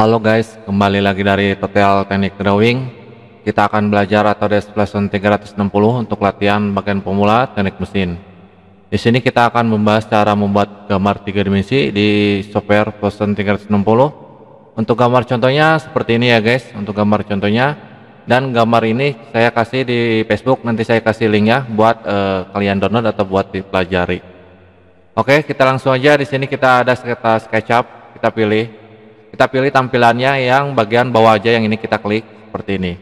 Halo guys, kembali lagi dari tutorial teknik drawing Kita akan belajar atau Fusion 360 untuk latihan bagian pemula teknik mesin Di sini kita akan membahas cara membuat gambar 3 dimensi di software Fusion 360 Untuk gambar contohnya seperti ini ya guys, untuk gambar contohnya Dan gambar ini saya kasih di Facebook, nanti saya kasih linknya buat eh, kalian download atau buat dipelajari Oke, kita langsung aja di sini kita ada sekitar SketchUp, kita pilih kita pilih tampilannya yang bagian bawah aja yang ini kita klik seperti ini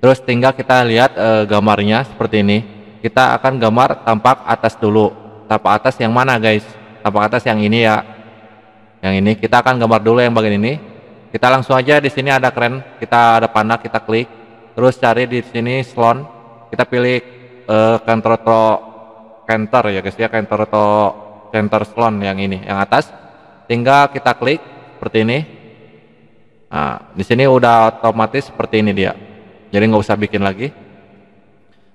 terus tinggal kita lihat e, gambarnya seperti ini kita akan gambar tampak atas dulu tampak atas yang mana guys tampak atas yang ini ya yang ini kita akan gambar dulu yang bagian ini kita langsung aja di sini ada keren kita ada panda kita klik terus cari di sini slon kita pilih e, counter to counter ya guys ya counter to counter slon yang ini yang atas tinggal kita klik seperti ini Nah, di sini udah otomatis seperti ini dia. Jadi nggak usah bikin lagi.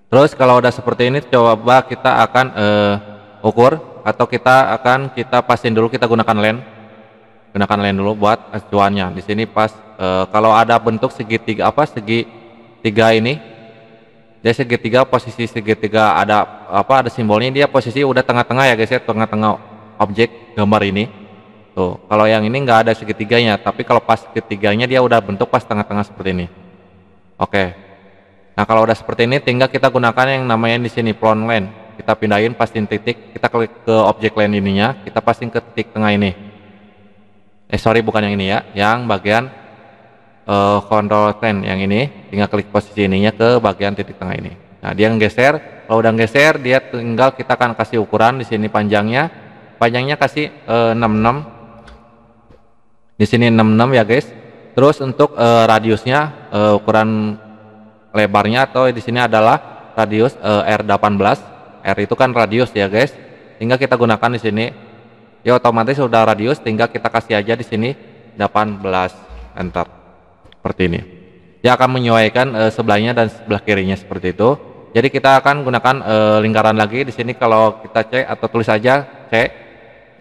Terus kalau udah seperti ini, coba kita akan uh, ukur atau kita akan kita pastiin dulu kita gunakan len Gunakan len dulu buat acuannya. Di sini pas uh, kalau ada bentuk segitiga apa segi tiga ini, dia segitiga posisi segitiga ada apa ada simbolnya dia posisi udah tengah-tengah ya guys ya tengah-tengah objek gambar ini. Tuh, kalau yang ini nggak ada segitiganya, tapi kalau pas segitiganya dia udah bentuk pas tengah-tengah seperti ini. Oke. Nah, kalau udah seperti ini tinggal kita gunakan yang namanya di sini plon line. Kita pindahin pastiin titik, kita klik ke objek line ininya, kita pastiin ke titik tengah ini. Eh sorry bukan yang ini ya, yang bagian uh, eh, control line yang ini, tinggal klik posisi ininya ke bagian titik tengah ini. Nah, dia nggeser kalau udah nggeser dia tinggal kita akan kasih ukuran di sini panjangnya. Panjangnya kasih uh, eh, 66 di sini 66 ya guys. Terus untuk uh, radiusnya uh, ukuran lebarnya atau di sini adalah radius uh, eh, R18. R itu kan radius ya guys. Tinggal kita gunakan di sini. Ya otomatis sudah radius tinggal kita kasih aja di sini 18 enter. Seperti ini. Dia akan menyesuaikan uh, sebelahnya dan sebelah kirinya seperti itu. Jadi kita akan gunakan uh, lingkaran lagi di sini kalau kita cek atau tulis aja cek,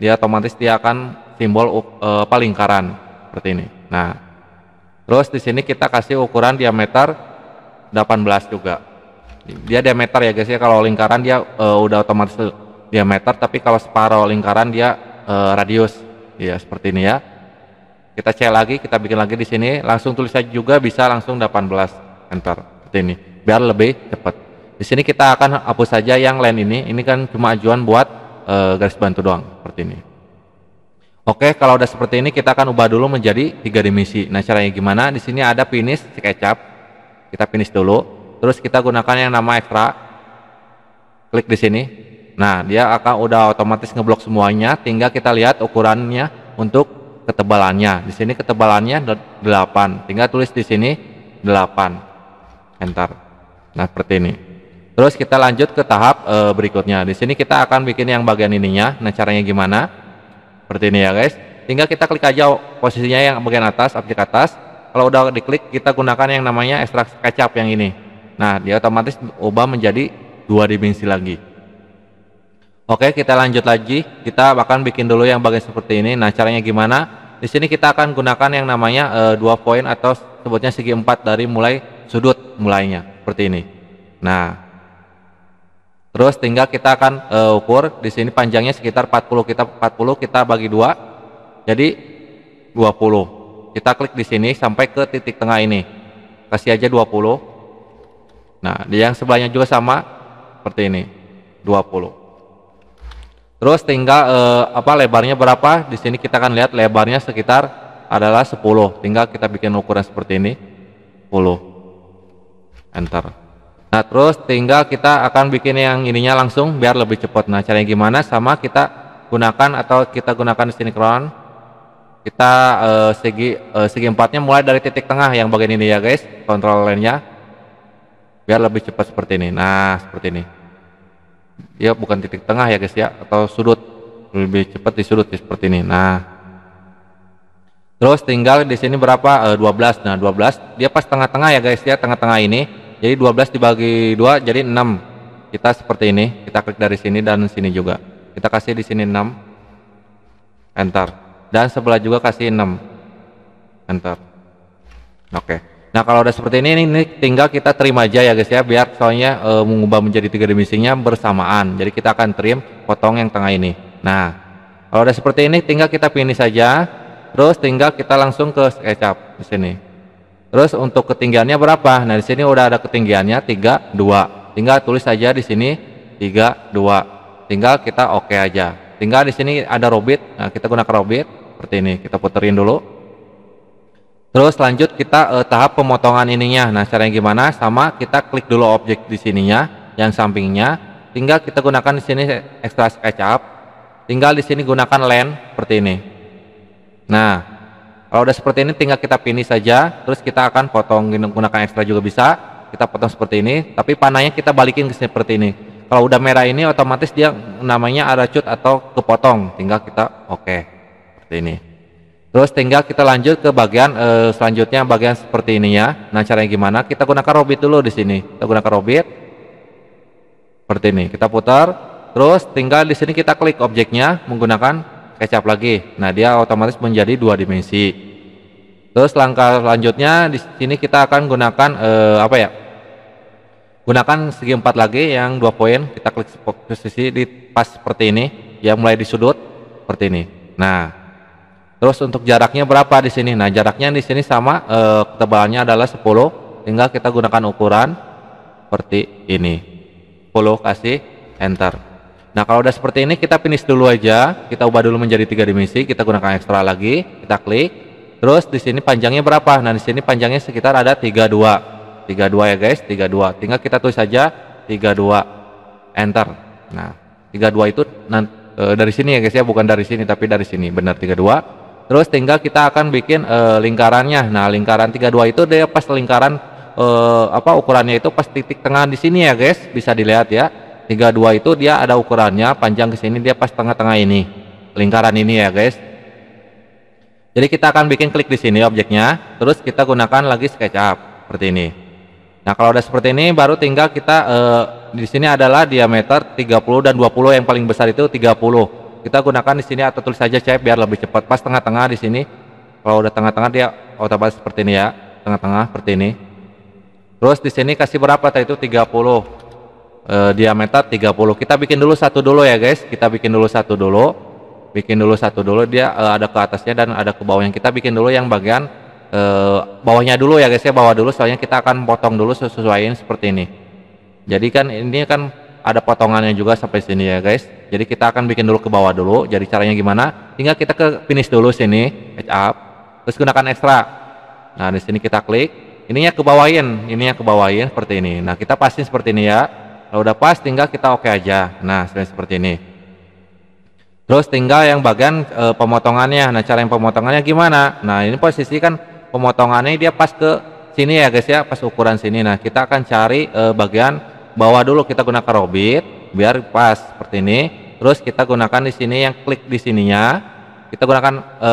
dia otomatis dia akan timbul uh, eh, palingkaran seperti ini. Nah, terus di sini kita kasih ukuran diameter 18 juga. Dia diameter ya guys ya kalau lingkaran dia uh, udah otomatis diameter tapi kalau separuh lingkaran dia uh, radius. Ya, seperti ini ya. Kita cek lagi, kita bikin lagi di sini, langsung tulis aja juga bisa langsung 18 enter seperti ini biar lebih cepat. Di sini kita akan hapus saja yang lain ini. Ini kan cuma ajuan buat uh, garis bantu doang seperti ini. Oke, kalau udah seperti ini kita akan ubah dulu menjadi tiga dimensi. Nah, caranya gimana? Di sini ada finish SketchUp. Kita finish dulu. Terus kita gunakan yang nama extra. Klik di sini. Nah, dia akan udah otomatis ngeblok semuanya. Tinggal kita lihat ukurannya untuk ketebalannya. Di sini ketebalannya 8. Tinggal tulis di sini 8. Enter. Nah, seperti ini. Terus kita lanjut ke tahap e, berikutnya. Di sini kita akan bikin yang bagian ininya. Nah, caranya gimana? seperti ini ya guys tinggal kita klik aja posisinya yang bagian atas objek atas kalau udah diklik kita gunakan yang namanya ekstrak kecap yang ini nah dia otomatis ubah menjadi dua dimensi lagi oke kita lanjut lagi kita akan bikin dulu yang bagian seperti ini nah caranya gimana di sini kita akan gunakan yang namanya e, dua poin atau sebutnya segi empat dari mulai sudut mulainya seperti ini nah Terus tinggal kita akan uh, ukur di sini panjangnya sekitar 40 kita 40 kita bagi dua jadi 20. Kita klik di sini sampai ke titik tengah ini. Kasih aja 20. Nah, di yang sebelahnya juga sama seperti ini. 20. Terus tinggal uh, apa lebarnya berapa? Di sini kita akan lihat lebarnya sekitar adalah 10. Tinggal kita bikin ukuran seperti ini. 10. Enter. Nah, terus tinggal kita akan bikin yang ininya langsung biar lebih cepat. Nah, caranya gimana? Sama kita gunakan atau kita gunakan sinkron. Kita uh, segi uh, segi empatnya mulai dari titik tengah yang bagian ini ya, guys. Kontrol lainnya biar lebih cepat seperti ini. Nah, seperti ini. Ya, bukan titik tengah ya, guys ya, atau sudut lebih cepat di sudut ya, seperti ini. Nah, Terus tinggal di sini berapa? 12. Eh, nah, 12 dia pas tengah-tengah ya guys ya, tengah-tengah ini jadi 12 dibagi 2 jadi 6. Kita seperti ini, kita klik dari sini dan sini juga. Kita kasih di sini 6. Enter. Dan sebelah juga kasih 6. Enter. Oke. Okay. Nah, kalau udah seperti ini ini tinggal kita trim aja ya guys ya biar soalnya e, mengubah menjadi tiga dimensinya bersamaan. Jadi kita akan trim potong yang tengah ini. Nah, kalau udah seperti ini tinggal kita pilih saja. Terus tinggal kita langsung ke SketchUp di sini. Terus untuk ketinggiannya berapa? Nah, di sini udah ada ketinggiannya 3 2. Tinggal tulis saja di sini 3 2. Tinggal kita oke okay aja. Tinggal di sini ada robit. Nah, kita gunakan robit seperti ini. Kita puterin dulu. Terus lanjut kita eh, tahap pemotongan ininya. Nah, caranya gimana? Sama kita klik dulu objek di sininya yang sampingnya. Tinggal kita gunakan di sini extra SketchUp. Tinggal di sini gunakan len seperti ini. Nah, kalau udah seperti ini tinggal kita pilih saja, terus kita akan potong menggunakan ekstra juga bisa. Kita potong seperti ini, tapi panahnya kita balikin ke seperti ini. Kalau udah merah ini otomatis dia namanya ada cut atau kepotong. Tinggal kita oke okay. seperti ini. Terus tinggal kita lanjut ke bagian e, selanjutnya bagian seperti ini ya. Nah caranya gimana? Kita gunakan robit dulu di sini. Kita gunakan robit seperti ini. Kita putar. Terus tinggal di sini kita klik objeknya menggunakan kecap lagi. Nah, dia otomatis menjadi dua dimensi. Terus langkah selanjutnya di sini kita akan gunakan eh, apa ya? Gunakan segi empat lagi yang dua poin. Kita klik posisi di pas seperti ini, yang mulai di sudut seperti ini. Nah, terus untuk jaraknya berapa di sini? Nah, jaraknya di sini sama eh, ketebalannya adalah 10. Tinggal kita gunakan ukuran seperti ini. 10 kasih enter. Nah kalau udah seperti ini kita finish dulu aja, kita ubah dulu menjadi tiga dimensi, kita gunakan ekstra lagi, kita klik. Terus di sini panjangnya berapa? Nah di sini panjangnya sekitar ada 32. 32 ya guys, 32. Tinggal kita tulis saja 32. Enter. Nah, 32 itu e, dari sini ya guys ya, bukan dari sini tapi dari sini. Benar 32. Terus tinggal kita akan bikin e, lingkarannya. Nah, lingkaran 32 itu dia pas lingkaran e, apa ukurannya itu pas titik tengah di sini ya guys, bisa dilihat ya 32 itu dia ada ukurannya panjang ke sini dia pas tengah-tengah ini lingkaran ini ya guys jadi kita akan bikin klik di sini objeknya terus kita gunakan lagi SketchUp seperti ini nah kalau udah seperti ini baru tinggal kita eh, di sini adalah diameter 30 dan 20 yang paling besar itu 30 kita gunakan di sini atau tulis saja shape biar lebih cepat pas tengah-tengah di sini kalau udah tengah-tengah dia otomatis seperti ini ya tengah-tengah seperti ini terus di sini kasih berapa tadi itu 30 e, diameter 30 kita bikin dulu satu dulu ya guys kita bikin dulu satu dulu bikin dulu satu dulu dia e, ada ke atasnya dan ada ke bawahnya kita bikin dulu yang bagian e, bawahnya dulu ya guys ya bawah dulu soalnya kita akan potong dulu sesuaiin seperti ini jadi kan ini kan ada potongannya juga sampai sini ya guys jadi kita akan bikin dulu ke bawah dulu jadi caranya gimana tinggal kita ke finish dulu sini edge up terus gunakan ekstra. nah di sini kita klik ininya kebawain ininya kebawain seperti ini nah kita pasti seperti ini ya kalau udah pas tinggal kita oke okay aja. Nah, seperti ini. Terus tinggal yang bagian e, pemotongannya. Nah, cara yang pemotongannya gimana? Nah, ini posisi kan pemotongannya dia pas ke sini ya guys ya, pas ukuran sini. Nah, kita akan cari e, bagian bawah dulu kita gunakan robit biar pas seperti ini. Terus kita gunakan di sini yang klik di sininya. Kita gunakan e,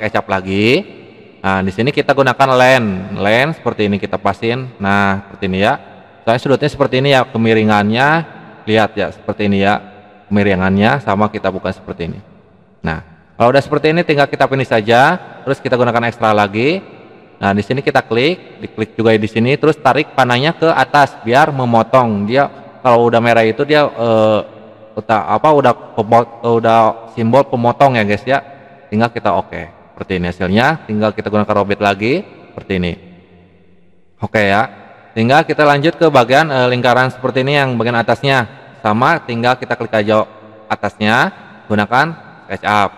SketchUp lagi. Nah, di sini kita gunakan lens lens seperti ini kita pasin. Nah, seperti ini ya saya sudutnya seperti ini ya kemiringannya lihat ya seperti ini ya kemiringannya sama kita buka seperti ini nah kalau udah seperti ini tinggal kita finish saja terus kita gunakan ekstra lagi nah di sini kita klik diklik juga di sini terus tarik panahnya ke atas biar memotong dia kalau udah merah itu dia uh, eh, udah apa udah udah simbol pemotong ya guys ya tinggal kita oke okay. seperti ini hasilnya tinggal kita gunakan robot lagi seperti ini oke okay ya Tinggal kita lanjut ke bagian e, lingkaran seperti ini yang bagian atasnya. Sama, tinggal kita klik aja atasnya, gunakan up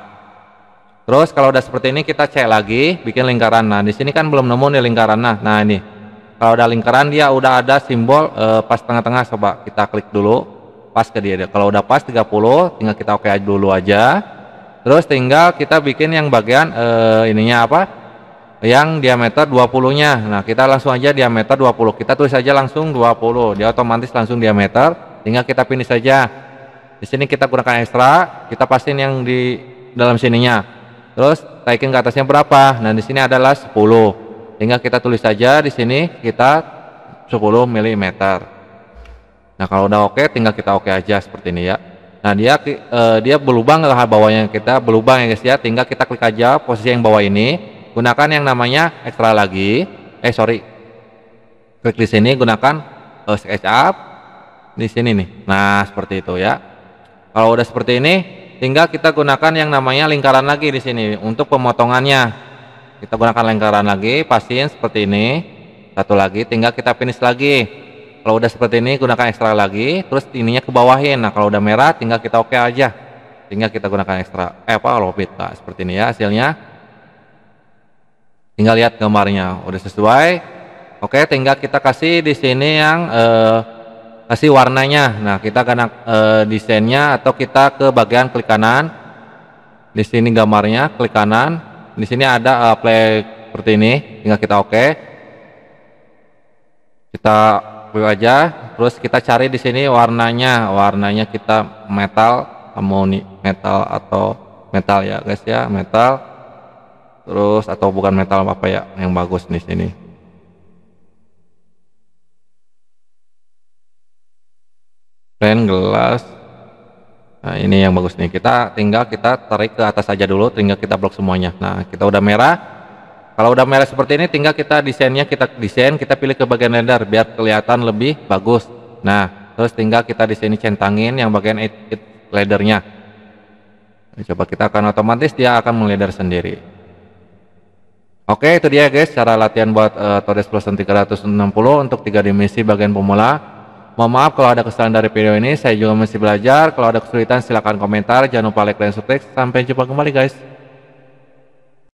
Terus kalau udah seperti ini kita cek lagi, bikin lingkaran. Nah, di sini kan belum nemu nih lingkaran. Nah, nah ini. Kalau udah lingkaran dia udah ada simbol e, pas tengah-tengah coba kita klik dulu pas ke dia. Kalau udah pas 30, tinggal kita oke okay dulu aja. Terus tinggal kita bikin yang bagian e, ininya apa? yang diameter 20-nya. Nah, kita langsung aja diameter 20. Kita tulis aja langsung 20. Dia otomatis langsung diameter. Tinggal kita pilih saja. Di sini kita gunakan ekstra, kita pastiin yang di dalam sininya. Terus taikin ke atasnya berapa? Nah, di sini adalah 10. Tinggal kita tulis saja di sini kita 10 mm. Nah, kalau udah oke tinggal kita oke aja seperti ini ya. Nah, dia eh, dia berlubang ke bawahnya kita berlubang ya guys ya. Tinggal kita klik aja posisi yang bawah ini gunakan yang namanya ekstra lagi eh sorry klik di sini gunakan uh, SketchUp di sini nih nah seperti itu ya kalau udah seperti ini tinggal kita gunakan yang namanya lingkaran lagi di sini untuk pemotongannya kita gunakan lingkaran lagi pasin seperti ini satu lagi tinggal kita finish lagi kalau udah seperti ini gunakan ekstra lagi terus ininya ke bawahin nah kalau udah merah tinggal kita oke okay aja tinggal kita gunakan ekstra eh apa lopit nah, seperti ini ya hasilnya tinggal lihat gambarnya udah sesuai oke tinggal kita kasih di sini yang eh, kasih warnanya nah kita akan eh, desainnya atau kita ke bagian klik kanan di sini gambarnya klik kanan di sini ada eh, play seperti ini tinggal kita oke kita view aja terus kita cari di sini warnanya warnanya kita metal amoni metal atau metal ya guys ya metal terus atau bukan metal apa ya yang bagus nih sini plain gelas nah ini yang bagus nih kita tinggal kita tarik ke atas aja dulu tinggal kita blok semuanya nah kita udah merah kalau udah merah seperti ini tinggal kita desainnya kita desain kita pilih ke bagian render biar kelihatan lebih bagus nah terus tinggal kita di sini centangin yang bagian leathernya. Nah, coba kita akan otomatis dia akan meleader sendiri Oke, itu dia guys cara latihan buat uh, Torres Plus 360 untuk tiga dimensi bagian pemula. Mohon maaf kalau ada kesalahan dari video ini, saya juga masih belajar. Kalau ada kesulitan silahkan komentar, jangan lupa like dan subscribe. Sampai jumpa kembali guys.